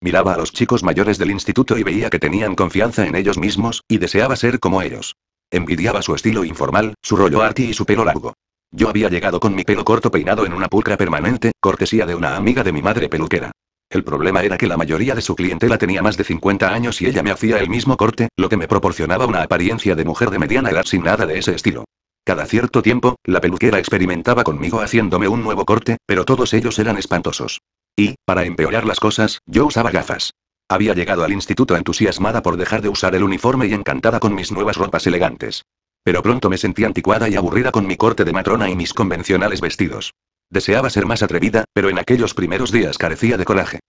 Speaker 1: Miraba a los chicos mayores del instituto y veía que tenían confianza en ellos mismos, y deseaba ser como ellos. Envidiaba su estilo informal, su rollo arty y su pelo largo. Yo había llegado con mi pelo corto peinado en una pulcra permanente, cortesía de una amiga de mi madre peluquera. El problema era que la mayoría de su clientela tenía más de 50 años y ella me hacía el mismo corte, lo que me proporcionaba una apariencia de mujer de mediana edad sin nada de ese estilo. Cada cierto tiempo, la peluquera experimentaba conmigo haciéndome un nuevo corte, pero todos ellos eran espantosos. Y, para empeorar las cosas, yo usaba gafas. Había llegado al instituto entusiasmada por dejar de usar el uniforme y encantada con mis nuevas ropas elegantes. Pero pronto me sentí anticuada y aburrida con mi corte de matrona y mis convencionales vestidos. Deseaba ser más atrevida, pero en aquellos primeros días carecía de coraje.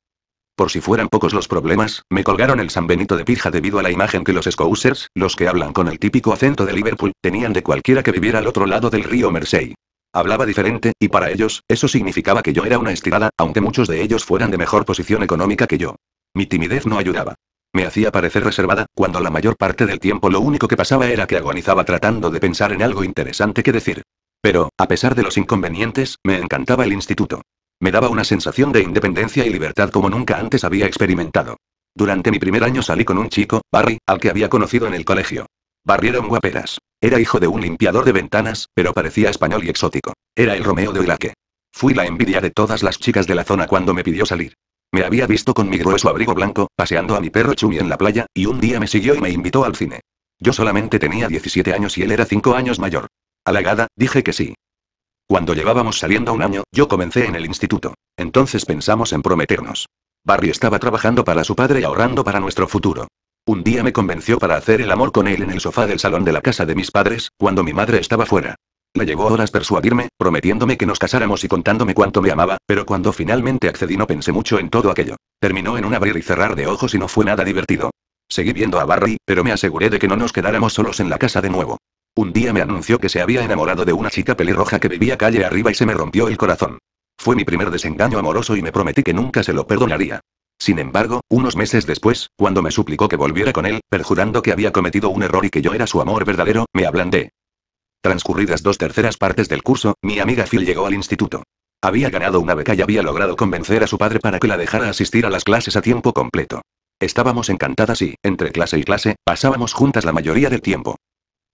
Speaker 1: Por si fueran pocos los problemas, me colgaron el San Benito de pija debido a la imagen que los Scousers, los que hablan con el típico acento de Liverpool, tenían de cualquiera que viviera al otro lado del río Mersey. Hablaba diferente, y para ellos, eso significaba que yo era una estirada, aunque muchos de ellos fueran de mejor posición económica que yo. Mi timidez no ayudaba. Me hacía parecer reservada, cuando la mayor parte del tiempo lo único que pasaba era que agonizaba tratando de pensar en algo interesante que decir. Pero, a pesar de los inconvenientes, me encantaba el instituto. Me daba una sensación de independencia y libertad como nunca antes había experimentado. Durante mi primer año salí con un chico, Barry, al que había conocido en el colegio. Barrieron guaperas. Era hijo de un limpiador de ventanas, pero parecía español y exótico. Era el Romeo de Olaque. Fui la envidia de todas las chicas de la zona cuando me pidió salir. Me había visto con mi grueso abrigo blanco, paseando a mi perro Chumi en la playa, y un día me siguió y me invitó al cine. Yo solamente tenía 17 años y él era 5 años mayor. Halagada, dije que sí. Cuando llevábamos saliendo un año, yo comencé en el instituto. Entonces pensamos en prometernos. Barry estaba trabajando para su padre y ahorrando para nuestro futuro. Un día me convenció para hacer el amor con él en el sofá del salón de la casa de mis padres, cuando mi madre estaba fuera. Le llevó horas persuadirme, prometiéndome que nos casáramos y contándome cuánto me amaba, pero cuando finalmente accedí no pensé mucho en todo aquello. Terminó en un abrir y cerrar de ojos y no fue nada divertido. Seguí viendo a Barry, pero me aseguré de que no nos quedáramos solos en la casa de nuevo. Un día me anunció que se había enamorado de una chica pelirroja que vivía calle arriba y se me rompió el corazón. Fue mi primer desengaño amoroso y me prometí que nunca se lo perdonaría. Sin embargo, unos meses después, cuando me suplicó que volviera con él, perjurando que había cometido un error y que yo era su amor verdadero, me ablandé. Transcurridas dos terceras partes del curso, mi amiga Phil llegó al instituto. Había ganado una beca y había logrado convencer a su padre para que la dejara asistir a las clases a tiempo completo. Estábamos encantadas y, entre clase y clase, pasábamos juntas la mayoría del tiempo.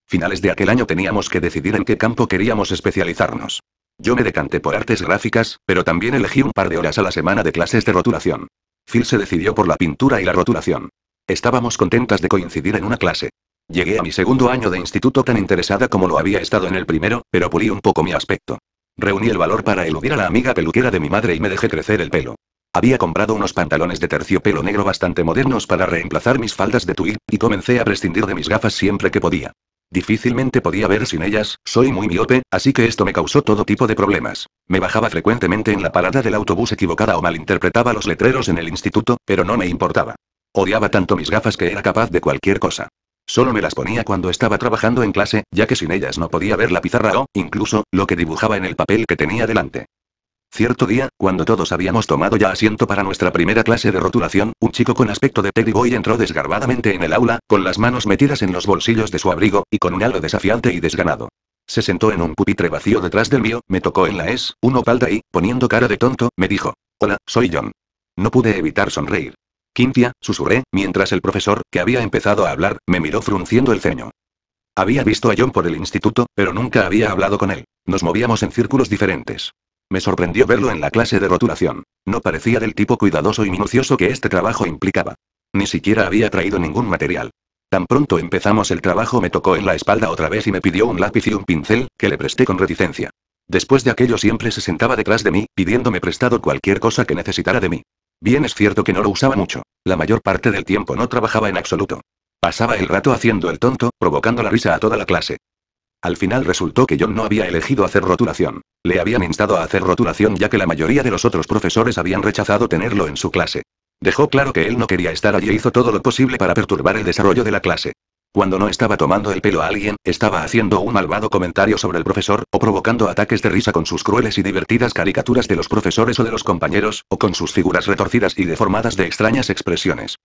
Speaker 1: Finales de aquel año teníamos que decidir en qué campo queríamos especializarnos. Yo me decanté por artes gráficas, pero también elegí un par de horas a la semana de clases de rotulación. Phil se decidió por la pintura y la rotulación. Estábamos contentas de coincidir en una clase. Llegué a mi segundo año de instituto tan interesada como lo había estado en el primero, pero pulí un poco mi aspecto. Reuní el valor para eludir a la amiga peluquera de mi madre y me dejé crecer el pelo. Había comprado unos pantalones de terciopelo negro bastante modernos para reemplazar mis faldas de tweed, y comencé a prescindir de mis gafas siempre que podía. Difícilmente podía ver sin ellas, soy muy miope, así que esto me causó todo tipo de problemas. Me bajaba frecuentemente en la parada del autobús equivocada o malinterpretaba los letreros en el instituto, pero no me importaba. Odiaba tanto mis gafas que era capaz de cualquier cosa. Solo me las ponía cuando estaba trabajando en clase, ya que sin ellas no podía ver la pizarra o, incluso, lo que dibujaba en el papel que tenía delante. Cierto día, cuando todos habíamos tomado ya asiento para nuestra primera clase de rotulación, un chico con aspecto de Teddy Boy entró desgarbadamente en el aula, con las manos metidas en los bolsillos de su abrigo, y con un halo desafiante y desganado. Se sentó en un pupitre vacío detrás del mío, me tocó en la es, uno palda y, poniendo cara de tonto, me dijo. Hola, soy John. No pude evitar sonreír. Quintia, susurré, mientras el profesor, que había empezado a hablar, me miró frunciendo el ceño. Había visto a John por el instituto, pero nunca había hablado con él. Nos movíamos en círculos diferentes. Me sorprendió verlo en la clase de rotulación. No parecía del tipo cuidadoso y minucioso que este trabajo implicaba. Ni siquiera había traído ningún material. Tan pronto empezamos el trabajo me tocó en la espalda otra vez y me pidió un lápiz y un pincel, que le presté con reticencia. Después de aquello siempre se sentaba detrás de mí, pidiéndome prestado cualquier cosa que necesitara de mí. Bien es cierto que no lo usaba mucho. La mayor parte del tiempo no trabajaba en absoluto. Pasaba el rato haciendo el tonto, provocando la risa a toda la clase. Al final resultó que John no había elegido hacer rotulación. Le habían instado a hacer rotulación ya que la mayoría de los otros profesores habían rechazado tenerlo en su clase. Dejó claro que él no quería estar allí e hizo todo lo posible para perturbar el desarrollo de la clase. Cuando no estaba tomando el pelo a alguien, estaba haciendo un malvado comentario sobre el profesor, o provocando ataques de risa con sus crueles y divertidas caricaturas de los profesores o de los compañeros, o con sus figuras retorcidas y deformadas de extrañas expresiones.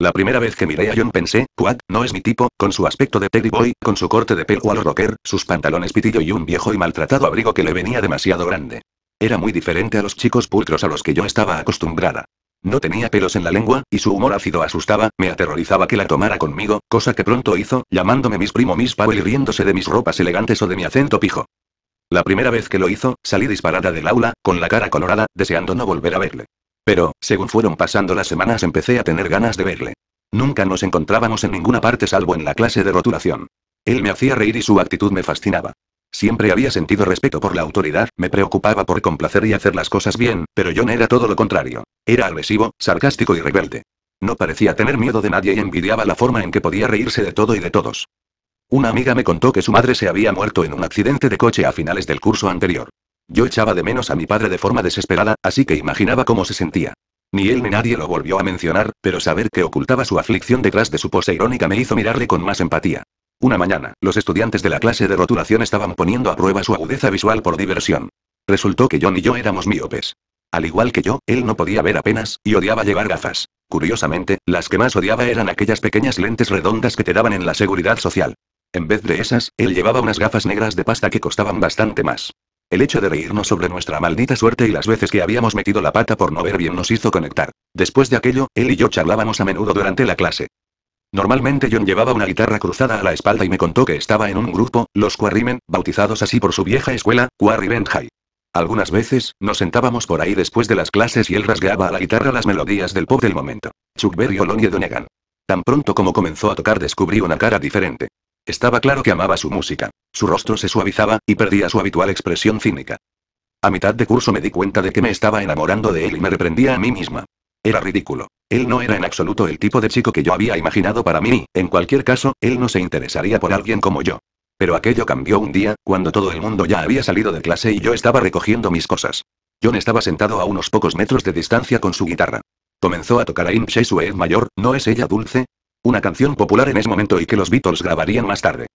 Speaker 1: La primera vez que miré a John pensé, Quack, no es mi tipo, con su aspecto de Teddy Boy, con su corte de pelo al rocker, sus pantalones pitillo y un viejo y maltratado abrigo que le venía demasiado grande. Era muy diferente a los chicos pulcros a los que yo estaba acostumbrada. No tenía pelos en la lengua, y su humor ácido asustaba, me aterrorizaba que la tomara conmigo, cosa que pronto hizo, llamándome mis primo mis Pavo y riéndose de mis ropas elegantes o de mi acento pijo. La primera vez que lo hizo, salí disparada del aula, con la cara colorada, deseando no volver a verle. Pero, según fueron pasando las semanas empecé a tener ganas de verle. Nunca nos encontrábamos en ninguna parte salvo en la clase de rotulación. Él me hacía reír y su actitud me fascinaba. Siempre había sentido respeto por la autoridad, me preocupaba por complacer y hacer las cosas bien, pero John era todo lo contrario. Era agresivo, sarcástico y rebelde. No parecía tener miedo de nadie y envidiaba la forma en que podía reírse de todo y de todos. Una amiga me contó que su madre se había muerto en un accidente de coche a finales del curso anterior. Yo echaba de menos a mi padre de forma desesperada, así que imaginaba cómo se sentía. Ni él ni nadie lo volvió a mencionar, pero saber que ocultaba su aflicción detrás de su pose irónica me hizo mirarle con más empatía. Una mañana, los estudiantes de la clase de rotulación estaban poniendo a prueba su agudeza visual por diversión. Resultó que John y yo éramos míopes. Al igual que yo, él no podía ver apenas, y odiaba llevar gafas. Curiosamente, las que más odiaba eran aquellas pequeñas lentes redondas que te daban en la seguridad social. En vez de esas, él llevaba unas gafas negras de pasta que costaban bastante más. El hecho de reírnos sobre nuestra maldita suerte y las veces que habíamos metido la pata por no ver bien nos hizo conectar. Después de aquello, él y yo charlábamos a menudo durante la clase. Normalmente John llevaba una guitarra cruzada a la espalda y me contó que estaba en un grupo, los Quarrymen, bautizados así por su vieja escuela, Quarrymen High. Algunas veces, nos sentábamos por ahí después de las clases y él rasgaba a la guitarra las melodías del pop del momento. Chuck Berry, o Lonnie Donegan. Tan pronto como comenzó a tocar descubrí una cara diferente. Estaba claro que amaba su música. Su rostro se suavizaba, y perdía su habitual expresión cínica. A mitad de curso me di cuenta de que me estaba enamorando de él y me reprendía a mí misma. Era ridículo. Él no era en absoluto el tipo de chico que yo había imaginado para mí, en cualquier caso, él no se interesaría por alguien como yo. Pero aquello cambió un día, cuando todo el mundo ya había salido de clase y yo estaba recogiendo mis cosas. John estaba sentado a unos pocos metros de distancia con su guitarra. Comenzó a tocar a su ed Mayor, ¿no es ella dulce? Una canción popular en ese momento y que los Beatles grabarían más tarde.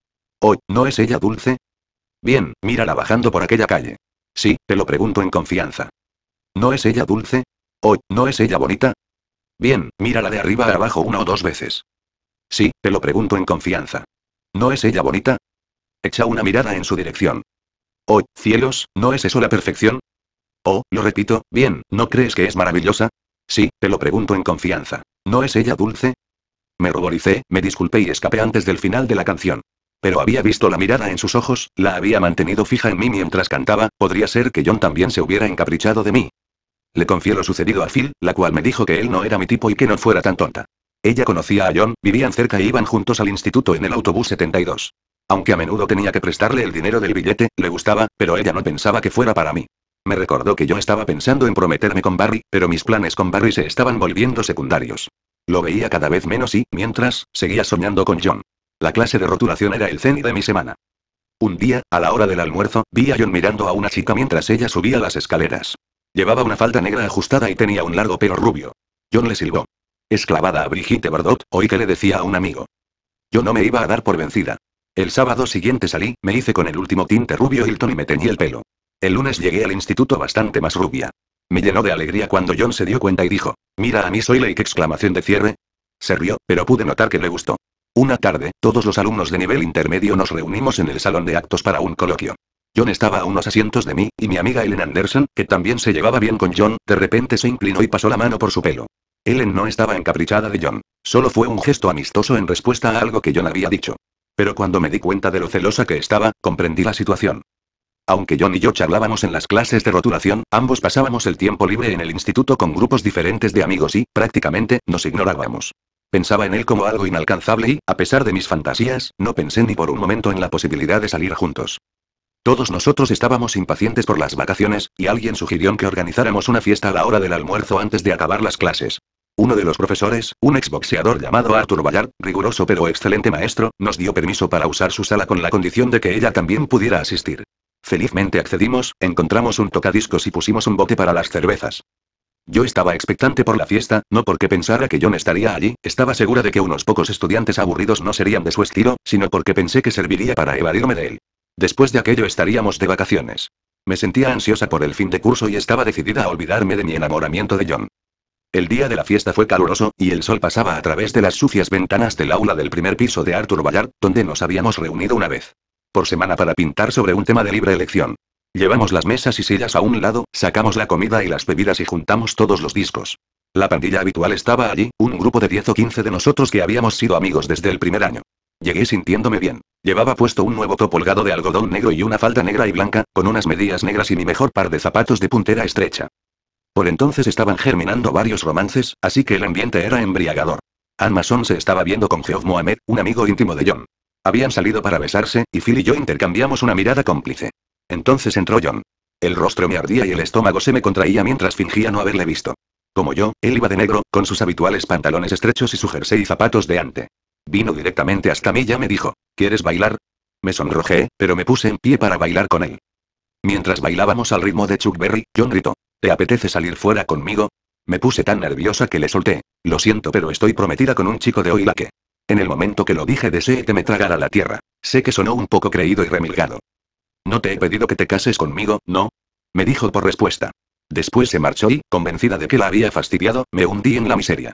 Speaker 1: Oh, ¿no es ella dulce? Bien, mírala bajando por aquella calle. Sí, te lo pregunto en confianza. ¿No es ella dulce? Hoy ¿no es ella bonita? Bien, mírala de arriba a abajo una o dos veces. Sí, te lo pregunto en confianza. ¿No es ella bonita? Echa una mirada en su dirección. Hoy cielos, ¿no es eso la perfección? Oh, lo repito, bien, ¿no crees que es maravillosa? Sí, te lo pregunto en confianza. ¿No es ella dulce? Me ruboricé, me disculpé y escapé antes del final de la canción. Pero había visto la mirada en sus ojos, la había mantenido fija en mí mientras cantaba, podría ser que John también se hubiera encaprichado de mí. Le confié lo sucedido a Phil, la cual me dijo que él no era mi tipo y que no fuera tan tonta. Ella conocía a John, vivían cerca e iban juntos al instituto en el autobús 72. Aunque a menudo tenía que prestarle el dinero del billete, le gustaba, pero ella no pensaba que fuera para mí. Me recordó que yo estaba pensando en prometerme con Barry, pero mis planes con Barry se estaban volviendo secundarios. Lo veía cada vez menos y, mientras, seguía soñando con John. La clase de rotulación era el cenit de mi semana. Un día, a la hora del almuerzo, vi a John mirando a una chica mientras ella subía las escaleras. Llevaba una falda negra ajustada y tenía un largo pelo rubio. John le silbó. Esclavada a Brigitte Bardot, oí que le decía a un amigo. Yo no me iba a dar por vencida. El sábado siguiente salí, me hice con el último tinte rubio Hilton y me teñí el pelo. El lunes llegué al instituto bastante más rubia. Me llenó de alegría cuando John se dio cuenta y dijo, mira a mí soy Lake exclamación de cierre. Se rió, pero pude notar que le gustó. Una tarde, todos los alumnos de nivel intermedio nos reunimos en el salón de actos para un coloquio. John estaba a unos asientos de mí, y mi amiga Ellen Anderson, que también se llevaba bien con John, de repente se inclinó y pasó la mano por su pelo. Ellen no estaba encaprichada de John. Solo fue un gesto amistoso en respuesta a algo que John había dicho. Pero cuando me di cuenta de lo celosa que estaba, comprendí la situación. Aunque John y yo charlábamos en las clases de rotulación, ambos pasábamos el tiempo libre en el instituto con grupos diferentes de amigos y, prácticamente, nos ignorábamos. Pensaba en él como algo inalcanzable y, a pesar de mis fantasías, no pensé ni por un momento en la posibilidad de salir juntos. Todos nosotros estábamos impacientes por las vacaciones, y alguien sugirió que organizáramos una fiesta a la hora del almuerzo antes de acabar las clases. Uno de los profesores, un exboxeador llamado Arthur Ballard, riguroso pero excelente maestro, nos dio permiso para usar su sala con la condición de que ella también pudiera asistir. Felizmente accedimos, encontramos un tocadiscos y pusimos un bote para las cervezas. Yo estaba expectante por la fiesta, no porque pensara que John estaría allí, estaba segura de que unos pocos estudiantes aburridos no serían de su estilo, sino porque pensé que serviría para evadirme de él. Después de aquello estaríamos de vacaciones. Me sentía ansiosa por el fin de curso y estaba decidida a olvidarme de mi enamoramiento de John. El día de la fiesta fue caluroso, y el sol pasaba a través de las sucias ventanas del aula del primer piso de Arthur Ballard, donde nos habíamos reunido una vez por semana para pintar sobre un tema de libre elección. Llevamos las mesas y sillas a un lado, sacamos la comida y las bebidas y juntamos todos los discos. La pandilla habitual estaba allí, un grupo de 10 o 15 de nosotros que habíamos sido amigos desde el primer año. Llegué sintiéndome bien. Llevaba puesto un nuevo top de algodón negro y una falda negra y blanca, con unas medias negras y mi mejor par de zapatos de puntera estrecha. Por entonces estaban germinando varios romances, así que el ambiente era embriagador. Amazon se estaba viendo con Geoff Mohamed, un amigo íntimo de John. Habían salido para besarse, y Phil y yo intercambiamos una mirada cómplice. Entonces entró John. El rostro me ardía y el estómago se me contraía mientras fingía no haberle visto. Como yo, él iba de negro, con sus habituales pantalones estrechos y su jersey y zapatos de ante. Vino directamente hasta mí y ya me dijo, ¿quieres bailar? Me sonrojé, pero me puse en pie para bailar con él. Mientras bailábamos al ritmo de Chuck Berry, John gritó, ¿te apetece salir fuera conmigo? Me puse tan nerviosa que le solté, lo siento pero estoy prometida con un chico de hoy la que, en el momento que lo dije deseé que me tragara la tierra. Sé que sonó un poco creído y remilgado. No te he pedido que te cases conmigo, ¿no? Me dijo por respuesta. Después se marchó y, convencida de que la había fastidiado, me hundí en la miseria.